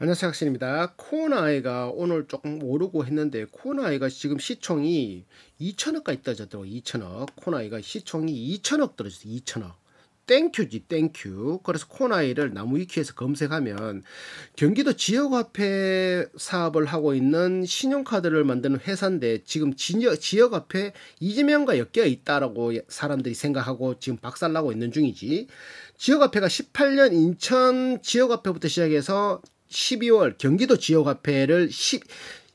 안녕하세요 학신입니다 코나이가 오늘 조금 오르고 했는데 코나이가 지금 시총이 2천억까지 떨어졌더라고 2천억 코나이가 시총이 2천억 떨어졌어 2천억 땡큐지 땡큐 그래서 코나이를 나무위키에서 검색하면 경기도 지역화폐 사업을 하고 있는 신용카드를 만드는 회사인데 지금 지역, 지역화폐 이재명과 엮여 있다라고 사람들이 생각하고 지금 박살나고 있는 중이지 지역화폐가 18년 인천 지역화폐부터 시작해서 12월 경기도 지역화폐를 10,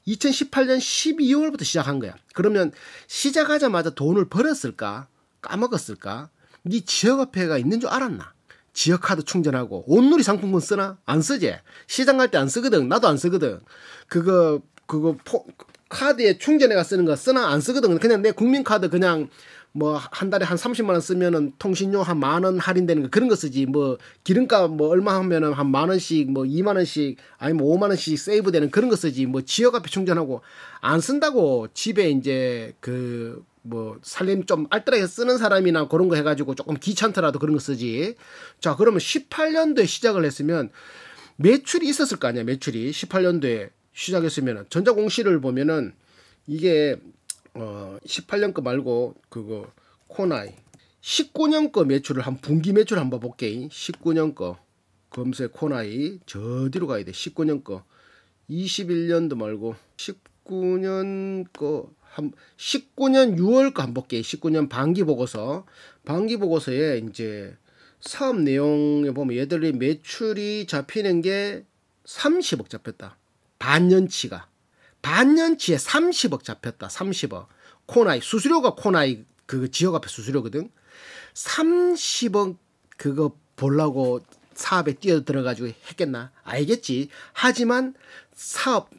2018년 12월부터 시작한 거야. 그러면 시작하자마자 돈을 벌었을까? 까먹었을까? 네 지역화폐가 있는 줄 알았나? 지역카드 충전하고 온누리 상품권 쓰나? 안 쓰지. 시장 갈 때 안 쓰거든. 나도 안 쓰거든. 그거 그거 포, 카드에 충전해가 쓰는 거 쓰나 안 쓰거든. 그냥 내 국민카드 그냥 뭐한 달에 한 30만 원 쓰면은 통신료 한만원 할인되는 거 그런 거 쓰지 뭐 기름값 뭐 얼마 하면은 한 만 원씩 뭐 2만 원씩 아니면 5만 원씩 세이브 되는 그런 거 쓰지 뭐 지역 앞에 충전하고 안 쓴다고 집에 이제 그 뭐 살림 좀 알뜰하게 쓰는 사람이나 그런 거 해가지고 조금 귀찮더라도 그런 거 쓰지 자 그러면 18년도에 시작을 했으면 매출이 있었을 거 아니야 매출이 18년도에 시작했으면 전자공시를 보면은 이게 어 18년 거 말고 그거 코나이 19년 거 매출을 한 분기 매출 한번 볼게 19년 거 검색 코나이 저 뒤로 가야 돼 19년 거 21년도 말고 19년 거 한, 19년 6월 거 한번 볼게 19년 반기 보고서 반기 보고서에 이제 사업 내용에 보면 얘들이 매출이 잡히는 게 30억 잡혔다 반년치가 반년치에 30억 잡혔다. 30억. 코나이 수수료가 코나이 그 지역 앞에 수수료거든. 30억 그거 보려고 사업에 뛰어들어가지고 했겠나? 알겠지. 하지만 사업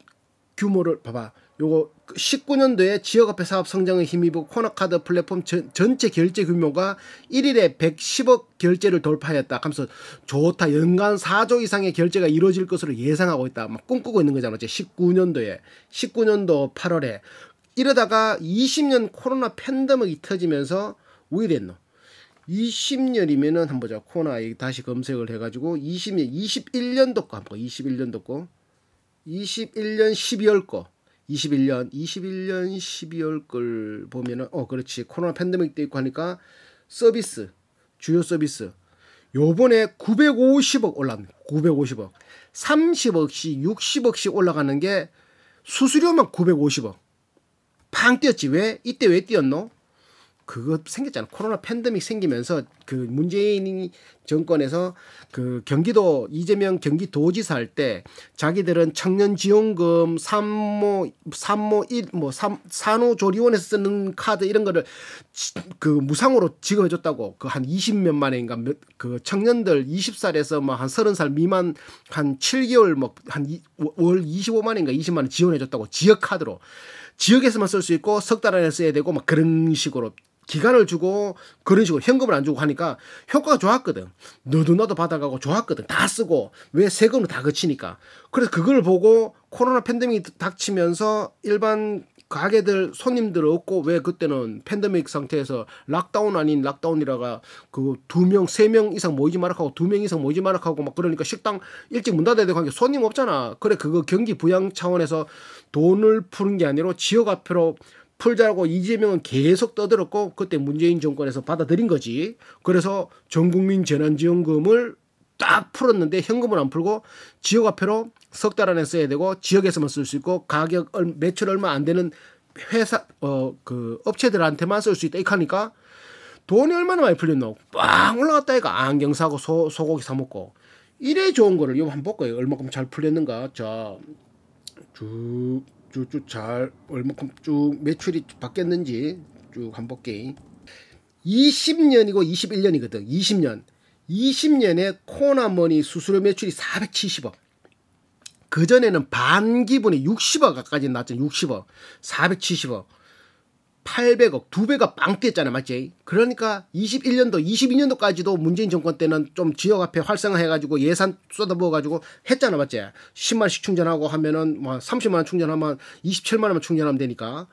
규모를 봐봐. 요거 19년도에 그 지역화폐 사업 성장에 힘입어 코너카드 플랫폼 전, 전체 결제 규모가 1일에 110억 결제를 돌파했다. 하면서 좋다. 연간 4조 이상의 결제가 이루어질 것으로 예상하고 있다. 막 꿈꾸고 있는 거잖아. 제 19년도에 19년도 8월에 이러다가 20년 코로나 팬데믹이 터지면서 오이 됐노. 20년이면은 한번 보자. 코로나 다시 검색을 해가지고 20년, 21년도 거 한번 21년도 거, 21년 12월 거. 21년 21년 12월 걸 보면은 어 그렇지 코로나 팬데믹 때 있고 하니까 서비스 주요 서비스 요번에 950억 올랐네 950억 30억씩 60억씩 올라가는 게 수수료만 950억 팡 뛰었지 왜 이때 왜 뛰었노 그거 생겼잖아. 코로나 팬데믹 생기면서 그 문재인 정권에서 그 경기도 이재명 경기도지사 할 때 자기들은 청년 지원금 산모 산모 일뭐 산후조리원에서 쓰는 카드 이런 거를 그 무상으로 지급해 줬다고 그 한 20몇 만에인가 그 청년들 20살에서 뭐 한 30살 미만 한 7개월 뭐 한월 25만인가 20만 원 지원해 줬다고 지역 카드로 지역에서만 쓸 수 있고 석 달 안에 써야 되고 막 그런 식으로 기간을 주고 그런 식으로 현금을 안 주고 하니까 효과가 좋았거든. 너도 나도 받아가고 좋았거든. 다 쓰고 왜 세금을 다 거치니까. 그래서 그걸 보고 코로나 팬데믹이 닥치면서 일반 가게들 손님들 없고 왜 그때는 팬데믹 상태에서 락다운 아닌 락다운이라가 그두명세 명 이상 모이지 마라 하고 두 명 이상 모이지 마라 하고 막 그러니까 식당 일찍 문 닫아야 되고 하니까 손님 없잖아. 그래 그거 경기 부양 차원에서 돈을 푸는 게 아니라 지역 앞으로 풀자고 이재명은 계속 떠들었고 그때 문재인 정권에서 받아들인 거지. 그래서 전국민 재난지원금을 딱 풀었는데 현금을 안 풀고 지역화폐로 석 달 안에 써야 되고 지역에서만 쓸 수 있고 가격 매출 얼마 안 되는 회사 어 그 업체들한테만 쓸 수 있다 이카니까 돈이 얼마나 많이 풀렸노 빵 올라갔다 이가 안경 사고 소, 소고기 사 먹고 이래 좋은 거를 요 한번 볼까요 얼마큼 잘 풀렸는가 자쭉 쭉쭉 잘 얼마큼 쭉 매출이 바뀌었는지 쭉 한번 볼게 20년이고 21년이거든 20년 20년에 코나머니 수수료 매출이 470억 그전에는 반기분이 60억 가까이 났죠 60억 470억 800억 두 배가 빵 뛰었잖아 맞지? 그러니까 21년도 22년도까지도 문재인 정권 때는 좀 지역 앞에 활성화해가지고 예산 쏟아부어가지고 했잖아 맞지? 10만씩 충전하고 하면은 뭐 30만원 충전하면 27만원만 충전하면 되니까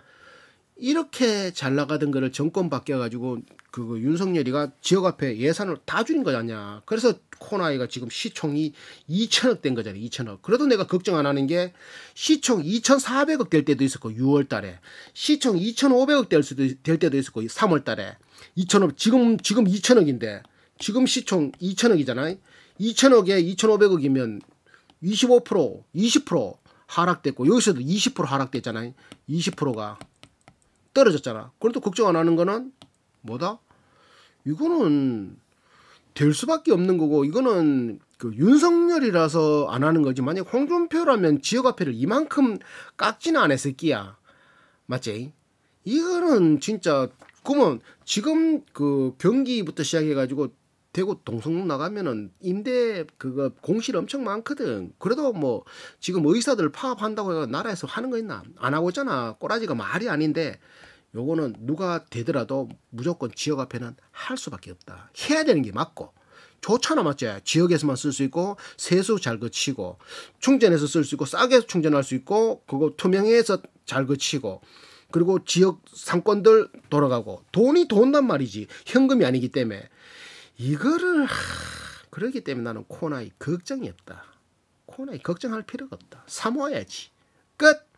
이렇게 잘 나가던 거를 정권 바뀌어가지고 그 윤석열이가 지역 앞에 예산을 다 줄인 거잖냐. 그래서 코나이가 지금 시총이 2천억 된 거잖아요. 2천억. 그래도 내가 걱정 안 하는 게 시총 2,400억 될 때도 있었고 6월 달에 시총 2,500억 될 수도 될 때도 있었고 3월 달에 2천억 지금 지금 2천억인데 지금 시총 2천억이잖아요. 2천억에 2,500억이면 25% 20% 하락됐고 여기서도 20% 하락됐잖아요. 20%가 떨어졌잖아. 그래도 걱정 안 하는 거는 뭐다? 이거는 될 수밖에 없는 거고 이거는 그 윤석열이라서 안 하는 거지 만약 홍준표라면 지역화폐를 이만큼 깎지는 않았을 끼야 맞지? 이거는 진짜 그러면 지금 그 경기부터 시작해가지고 대구 동성로 나가면은 임대 그거 공실 엄청 많거든. 그래도 뭐 지금 의사들 파업한다고 해서 나라에서 하는 거 있나? 안 하고 있잖아. 꼬라지가 말이 아닌데 요거는 누가 되더라도 무조건 지역 앞에는 할 수밖에 없다. 해야 되는 게 맞고. 좋잖아 맞지? 지역에서만 쓸 수 있고 세수 잘 거치고 충전해서 쓸 수 있고 싸게 충전할 수 있고 그거 투명해서 잘 거치고 그리고 지역 상권들 돌아가고 돈이 돈단 말이지 현금이 아니기 때문에 이거를 하, 그러기 때문에 나는 코나이 걱정이 없다. 코나이 걱정할 필요가 없다. 사모아야지. 끝!